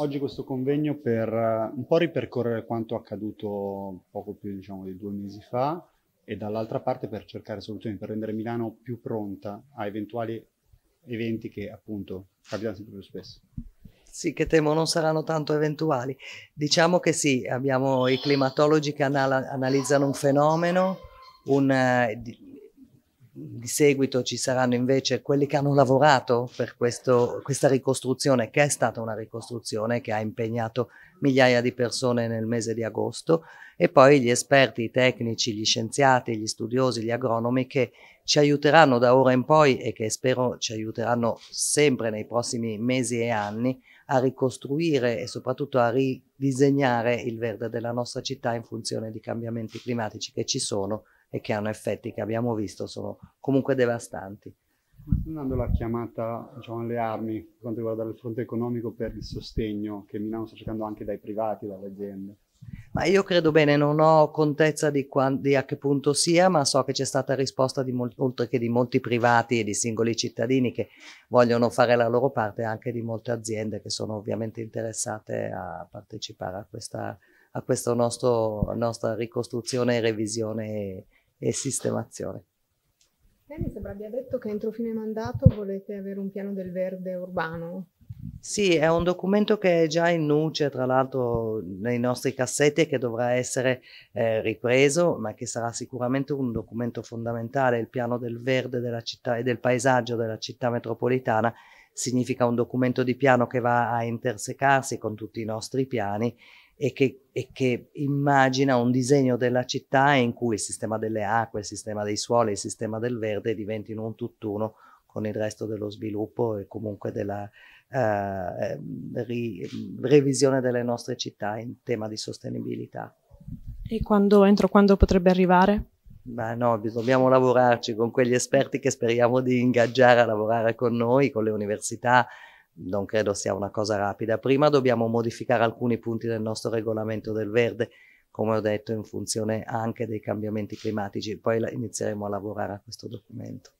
Oggi questo convegno per eh, un po' ripercorrere quanto accaduto poco più diciamo, di due mesi fa e dall'altra parte per cercare soluzioni per rendere Milano più pronta a eventuali eventi che appunto capitano sempre più spesso. Sì, che temo non saranno tanto eventuali. Diciamo che sì, abbiamo i climatologi che anal analizzano un fenomeno, un, eh, di seguito ci saranno invece quelli che hanno lavorato per questo, questa ricostruzione, che è stata una ricostruzione che ha impegnato migliaia di persone nel mese di agosto, e poi gli esperti, i tecnici, gli scienziati, gli studiosi, gli agronomi che ci aiuteranno da ora in poi e che spero ci aiuteranno sempre nei prossimi mesi e anni a ricostruire e soprattutto a ridisegnare il verde della nostra città in funzione di cambiamenti climatici che ci sono e che hanno effetti che abbiamo visto sono comunque devastanti. Come la chiamata diciamo, alle armi per quanto riguarda il fronte economico per il sostegno che Milano sta cercando anche dai privati, dalle aziende? Ma io credo bene, non ho contezza di, di a che punto sia, ma so che c'è stata risposta oltre che di molti privati e di singoli cittadini che vogliono fare la loro parte, anche di molte aziende che sono ovviamente interessate a partecipare a questa, a questa nostro, nostra ricostruzione e revisione e sistemazione. Lei eh, mi sembra abbia detto che entro fine mandato volete avere un piano del verde urbano. Sì, è un documento che è già in nuce, tra l'altro, nei nostri cassetti e che dovrà essere eh, ripreso, ma che sarà sicuramente un documento fondamentale, il piano del verde della città e del paesaggio della città metropolitana significa un documento di piano che va a intersecarsi con tutti i nostri piani e che, e che, immagina un disegno della città in cui il sistema delle acque, il sistema dei suoli, il sistema del verde diventino un tutt'uno con il resto dello sviluppo e comunque della eh, ri, revisione delle nostre città in tema di sostenibilità. E quando, entro quando potrebbe arrivare? Ma no, dobbiamo lavorarci con quegli esperti che speriamo di ingaggiare a lavorare con noi, con le università. Non credo sia una cosa rapida. Prima dobbiamo modificare alcuni punti del nostro regolamento del verde, come ho detto, in funzione anche dei cambiamenti climatici. Poi inizieremo a lavorare a questo documento.